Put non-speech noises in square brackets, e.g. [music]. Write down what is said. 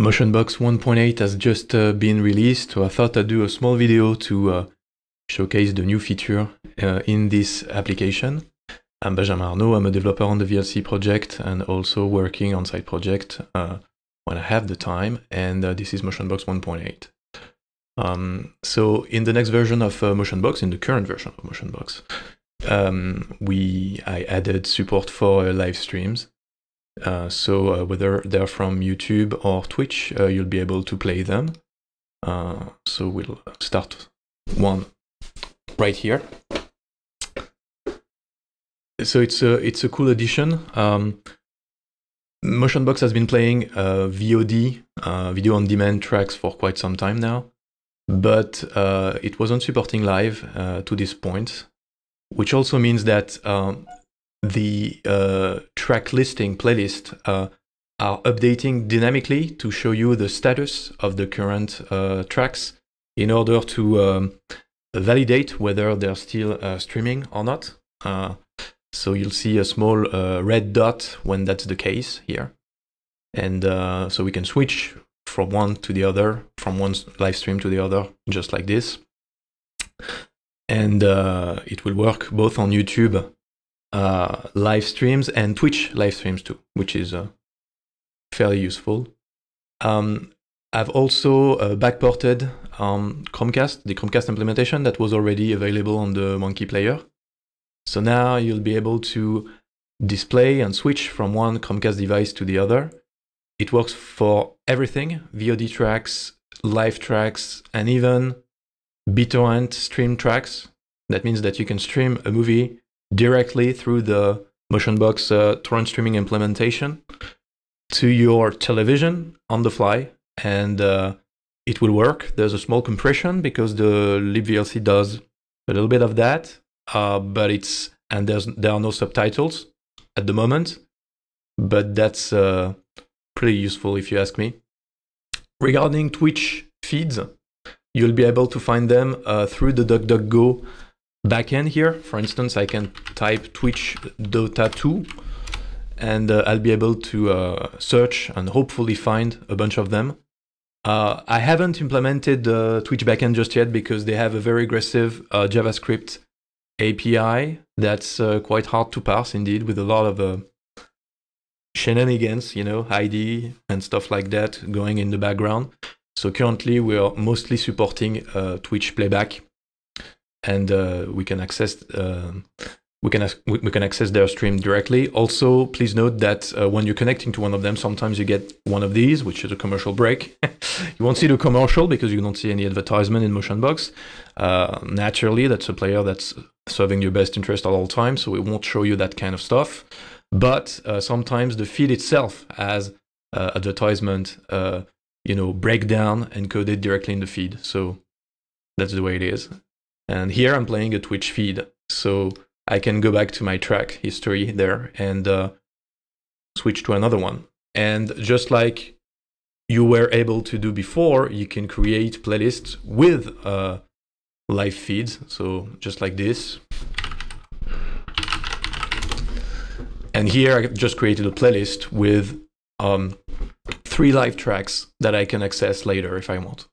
Motionbox 1.8 has just uh, been released, so I thought I'd do a small video to uh, showcase the new feature uh, in this application. I'm Benjamin Arnaud, I'm a developer on the VLC project and also working on side project uh, when I have the time, and uh, this is Motionbox 1.8. Um, so in the next version of uh, Motionbox, in the current version of Motionbox, um, we I added support for live streams uh, so uh, whether they're from YouTube or Twitch, uh, you'll be able to play them. so we'll start one right here. So it's a it's a cool addition. Um, Motionbox has been playing uh, VOD, uh, video on demand tracks for quite some time now, but uh, it wasn't supporting live to this point, which also means that um, the uh, track listing playlist uh, are updating dynamically to show you the status of the current uh, tracks in order to um, validate whether they're still uh, streaming or not. Uh, so you'll see a small uh, red dot when that's the case here. And so we can switch from one to the other, from one live stream to the other, just like this. And it will work both on YouTube uh, live streams and Twitch live streams too, which is uh, fairly useful. Um, I've also uh, backported um, Chromecast, the Chromecast implementation that was already available on the Monkey Player. So now you'll be able to display and switch from one Chromecast device to the other. It works for everything VOD tracks, live tracks, and even BitTorrent stream tracks. That means that you can stream a movie directly through the MotionBox uh, torrent streaming implementation to your television on the fly, and uh, it will work. There's a small compression because the libvlc does a little bit of that, uh, but it's and there's there are no subtitles at the moment, but that's uh, pretty useful if you ask me. Regarding Twitch feeds, you'll be able to find them uh, through the DuckDuckGo backend here. For instance, I can type Twitch Dota 2 and uh, I'll be able to uh, search and hopefully find a bunch of them. Uh, I haven't implemented the uh, Twitch backend just yet because they have a very aggressive uh, JavaScript API that's uh, quite hard to parse indeed with a lot of shenanigans, you know, ID and stuff like that going in the background. So currently we are mostly supporting Twitch playback and uh, we can access uh, we can we can access their stream directly. Also, please note that uh, when you're connecting to one of them, sometimes you get one of these, which is a commercial break. [laughs] you won't see the commercial because you don't see any advertisement in MotionBox. Uh, naturally, that's a player that's serving your best interest at all times, so it won't show you that kind of stuff. But uh, sometimes the feed itself has uh, advertisement, uh, you know, breakdown encoded directly in the feed. So that's the way it is. And here I'm playing a Twitch feed. So I can go back to my track history there and uh, switch to another one. And just like you were able to do before, you can create playlists with uh, live feeds. So just like this. And here I just created a playlist with um, three live tracks that I can access later if I want.